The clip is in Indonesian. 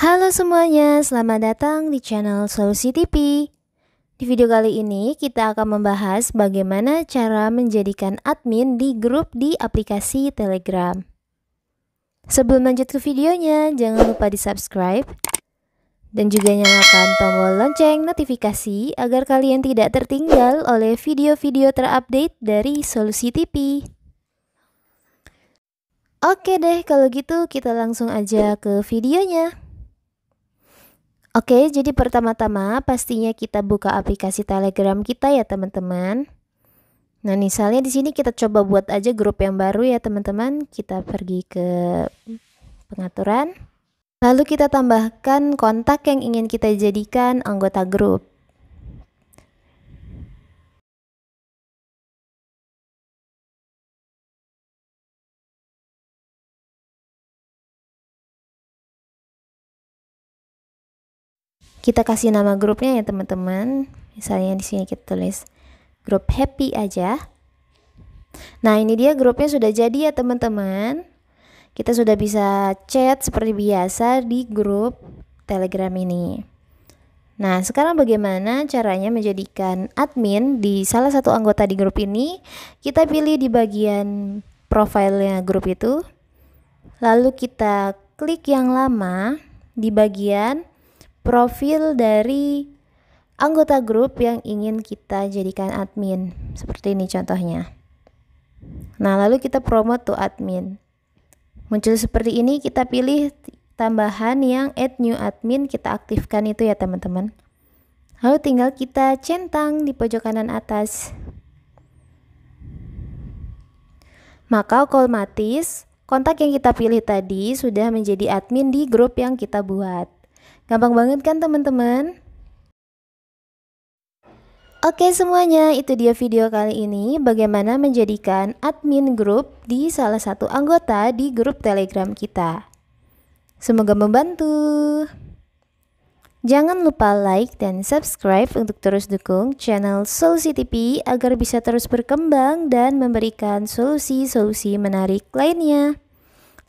Halo semuanya, selamat datang di channel Solusi TV. Di video kali ini kita akan membahas bagaimana cara menjadikan admin di grup di aplikasi Telegram. Sebelum lanjut ke videonya, jangan lupa di-subscribe dan juga nyalakan tombol lonceng notifikasi agar kalian tidak tertinggal oleh video-video terupdate dari Solusi TV. Oke deh, kalau gitu kita langsung aja ke videonya. Oke, jadi pertama-tama pastinya kita buka aplikasi Telegram kita ya, teman-teman. Nah, misalnya di sini kita coba buat aja grup yang baru ya, teman-teman. Kita pergi ke pengaturan. Lalu kita tambahkan kontak yang ingin kita jadikan anggota grup. kita kasih nama grupnya ya teman-teman misalnya di sini kita tulis grup happy aja nah ini dia grupnya sudah jadi ya teman-teman kita sudah bisa chat seperti biasa di grup telegram ini Nah, sekarang bagaimana caranya menjadikan admin di salah satu anggota di grup ini? Kita pilih di bagian profilnya grup itu, lalu kita klik yang lama di bagian profil dari anggota grup yang ingin kita jadikan admin. Seperti ini contohnya. Nah, lalu kita promote to admin. Muncul seperti ini, kita pilih tambahan yang add new admin, kita aktifkan itu ya teman-teman. Lalu tinggal kita centang di pojok kanan atas. Maka otomatis kontak yang kita pilih tadi sudah menjadi admin di grup yang kita buat. Gampang banget kan teman-teman? Oke semuanya, itu dia video kali ini bagaimana menjadikan admin grup di salah satu anggota di grup Telegram kita. Semoga membantu. Jangan lupa like dan subscribe untuk terus dukung channel Solusi TV agar bisa terus berkembang dan memberikan solusi-solusi menarik lainnya.